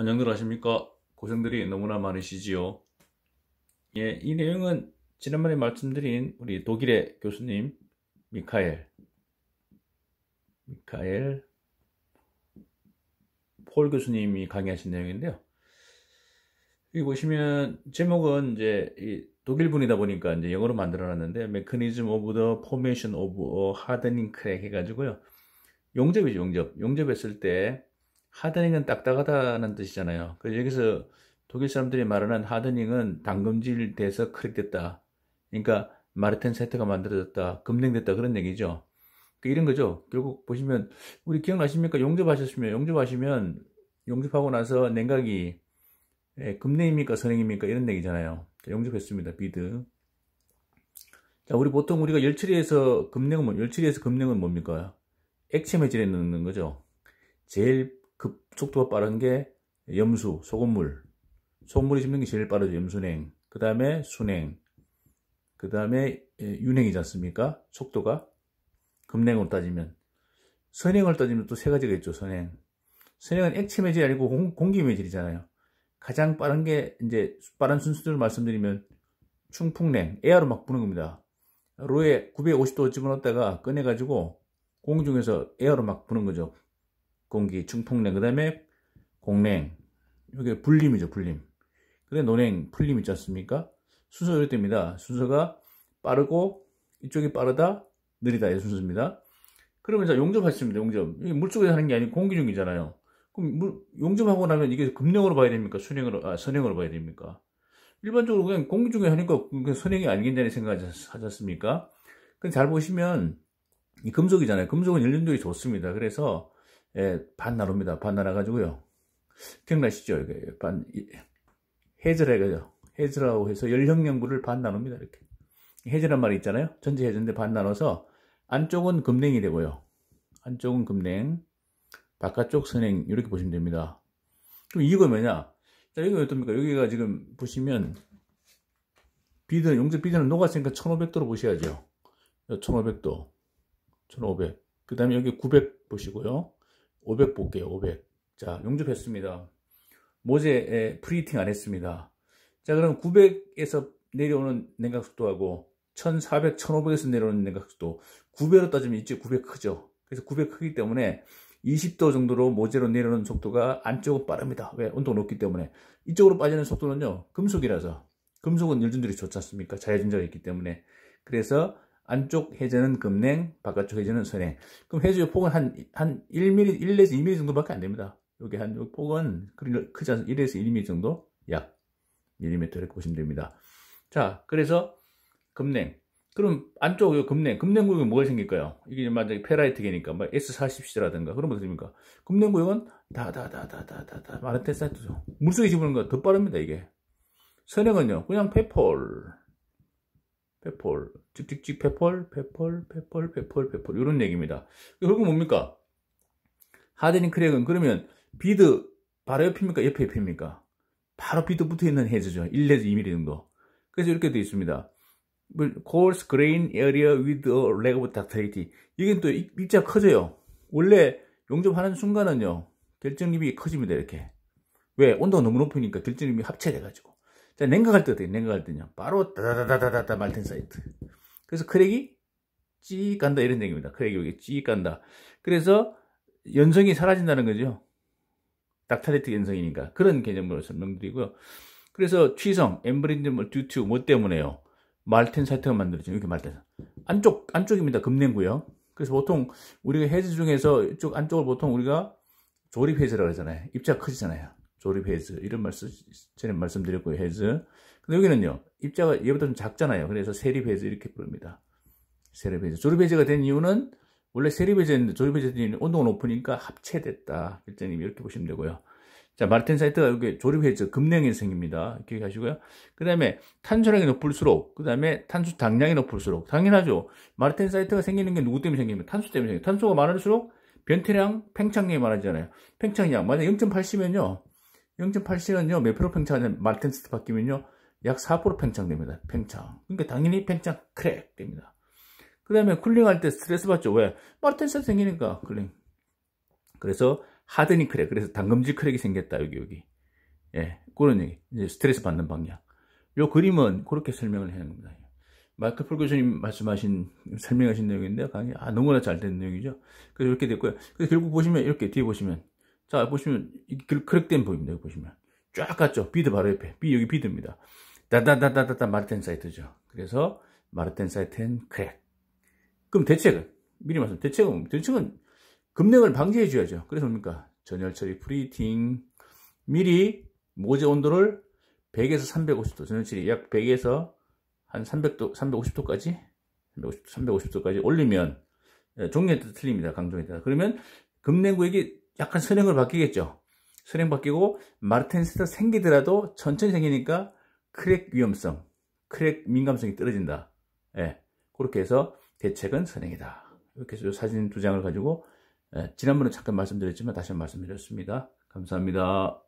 안녕들 하십니까? 고생들이 너무나 많으시지요. 예, 이 내용은 지난번에 말씀드린 우리 독일의 교수님 미카엘 미카엘 폴 교수님이 강의하신 내용인데요. 여기 보시면 제목은 이제 독일 분이다 보니까 이제 영어로 만들어놨는데 메커니즘 오브 더 포메이션 오브 하드닝 크랙 해가지고요. 용접이죠 용접. 용접했을 때 하드닝은 딱딱하다는 뜻이잖아요. 그래서 여기서 독일 사람들이 말하는 하드닝은 당금질 돼서 크랙됐다. 그러니까 마르텐 세트가 만들어졌다. 금냉됐다. 그런 얘기죠. 그 이런 거죠. 결국 보시면 우리 기억나십니까? 용접하셨으면 용접하시면 용접하고 나서 냉각이 예, 금냉입니까? 선행입니까? 이런 얘기잖아요. 용접했습니다. 비드. 자, 우리 보통 우리가 열처리에서 금냉은 뭐, 열처리에서 금냉은 뭡니까? 액체 매질에 넣는 거죠. 제일 급 속도가 빠른 게 염수, 소금물. 소금물이 씹는 게 제일 빠르죠. 염수냉. 그 다음에 순행. 그 다음에 윤행이지 않습니까? 속도가. 급냉으로 따지면. 선행을 따지면 또 세 가지가 있죠. 선행. 선행은 액체 매질이 아니고 공, 공기 매질이잖아요. 가장 빠른 게 이제 빠른 순수들을 말씀드리면 충풍냉, 에어로 막 부는 겁니다. 로에 950도 집어넣었다가 꺼내가지고 공중에서 에어로 막 부는 거죠. 공기, 중폭냉그 다음에 공냉. 이게 불림이죠, 불림. 그래 노냉 풀림 있지 않습니까? 순서 요리됩니다. 순서가 빠르고 이쪽이 빠르다, 느리다 이 순서입니다. 그러면 자 용접하십니다. 용접. 물 속에서 하는 게 아니고 공기 중이잖아요. 그럼 물, 용접하고 나면 이게 금령으로 봐야 됩니까? 순행으로 아, 선행으로 봐야 됩니까? 일반적으로 그냥 공기 중에 하니까 그냥 선행이 아니겠냐는 생각하지 않습니까? 근데 잘 보시면 이 금속이잖아요. 금속은 연륜도에 좋습니다. 그래서 예, 반나로입니다. 반나라가지고요. 기억나시죠? 이게 반, 해절해가지고, 해절라고 해서 열형연구를 반나로입니다. 이렇게. 해절란 말이 있잖아요. 전체 해전인데 반나눠서 안쪽은 금냉이 되고요. 안쪽은 금냉, 바깥쪽 선행 이렇게 보시면 됩니다. 그럼 이거 뭐냐? 자, 이거 어떻습니까? 여기가 지금 보시면 비드 용접 비드는 녹았으니까 1500도로 보셔야죠. 1500도. 1500. 그 다음에 여기 900 보시고요. 500 볼게요. 500. 자, 용접했습니다. 모재에 프리팅 안 했습니다. 자, 그럼 900에서 내려오는 냉각 속도하고 1400, 1500에서 내려오는 냉각 속도 9배로 따지면 이제 900 크죠. 그래서 900 크기 때문에 20도 정도로 모재로 내려오는 속도가 안쪽은 빠릅니다. 왜? 온도가 높기 때문에. 이쪽으로 빠지는 속도는요. 금속이라서. 금속은 열전들이 좋지 않습니까? 자외전자가 있기 때문에. 그래서 안쪽 해제는 금냉 바깥쪽 해제는 선행. 그럼 해제 폭은 한, 한 1mm, 1에서 2mm 정도밖에 안 됩니다. 여기 한, 요 폭은 크지 않습니서 1에서 1mm 정도? 약 1mm 를렇 보시면 됩니다. 자, 그래서 금냉 그럼 안쪽 금냉금냉 구역은 뭐가 생길까요? 이게 만약에 페라이트계니까, S40C라든가, 그런 것들 입니까금냉 구역은 다, 다, 다, 다, 다, 다, 다, 마르 테사이트죠. 물속에 집어넣는 거더 빠릅니다, 이게. 선행은요, 그냥 페폴. 페폴 찍찍찍 페폴 페폴 페폴 페폴 페폴 이런 얘기입니다 결국 뭡니까 하드닝 크랙은 그러면 비드 바로 옆입니까 옆에 옆입니까 바로 비드 붙어있는 해저죠 1내지 2mm 정도 그래서 이렇게 되어 있습니다 뭐, coarse grain area with a leg of ductility 이건 또 입자 커져요 원래 용접하는 순간은요 결정립이 커집니다 이렇게 왜 온도가 너무 높으니까 결정립이 합체돼 가지고 제 냉각할 때 어떻게 냉각할 때냐 바로 다다다다다다 말텐 사이트 그래서 크랙이 찌익 간다 이런 얘기입니다 크랙이 여기 찌익 간다 그래서 연성이 사라진다는 거죠 닥타레트 연성이니까 그런 개념으로 설명드리고요 그래서 취성, 엠브린즘, 뭐 듀튜 뭐 때문에요 말텐 사이트가 만들어지요 이렇게 말텐 안쪽, 안쪽입니다 금냉구요 그래서 보통 우리가 해지 중에서 이쪽 안쪽을 보통 우리가 조립해제라고 하잖아요 입자가 커지잖아요 조립 해즈 이런 말씀 전에 말씀드렸고 요 해즈 근데 여기는요 입자가 얘보다 좀 작잖아요 그래서 세립 해즈 이렇게 부릅니다 세립 해즈 조립 해즈가 된 이유는 원래 세립 해즈였는데 조립 해즈는 온도가 높으니까 합체됐다 일정님 이렇게 보시면 되고요 자 마르텐 사이트가 여기 조립 해즈 급냉현생입니다 기억하시고요 그 다음에 탄소량이 높을수록 그 다음에 탄소 당량이 높을수록 당연하죠 마르텐 사이트가 생기는 게 누구 때문에 생기면 탄소 때문에 생겨요 탄소가 많을수록 변태량 팽창량이 많아지잖아요 팽창량 만약 0.8이면요 0.8시간요, 매프로 팽창하는르텐스트 바뀌면요, 약 4% 팽창됩니다. 팽창. 그러니까 당연히 팽창 크랙 됩니다. 그 다음에 쿨링할 때 스트레스 받죠. 왜? 마르텐스트 생기니까, 쿨링. 그래서 하드닝 크랙, 그래서 당금질 크랙이 생겼다, 여기, 여기. 예, 그런 얘기. 이제 스트레스 받는 방향. 요 그림은 그렇게 설명을 해야 합니다. 마이클 풀교수님 말씀하신, 설명하신 내용인데, 강의, 아, 너무나 잘 된 내용이죠. 그래서 이렇게 됐고요. 그래서 결국 보시면, 이렇게 뒤에 보시면, 자, 보시면, 그렉된 보입니다. 여기 보시면. 쫙 갔죠? 비드 바로 옆에. 비, 여기 비드입니다. 따따따따따 마르텐 사이트죠. 그래서, 마르텐 사이트엔 크랙. 그럼 대책은? 미리 말씀, 대책은 뭡니까? 대책은 급냉을 방지해줘야죠. 그래서 뭡니까? 전열 처리 프리팅. 미리 모재 온도를 100에서 350도, 전열 처리 약 100에서 한 300도, 350도까지? 350, 350도까지 올리면, 예, 종류에 따라 틀립니다. 강도에 따라. 그러면 급냉구에게 약간 선행을 바뀌겠죠. 선행 바뀌고 마르텐스가 생기더라도 천천히 생기니까 크랙 위험성, 크랙 민감성이 떨어진다. 예. 그렇게 해서 대책은 선행이다. 이렇게 해서 사진 두 장을 가지고 예, 지난번에 잠깐 말씀드렸지만 다시 한번 말씀드렸습니다. 감사합니다.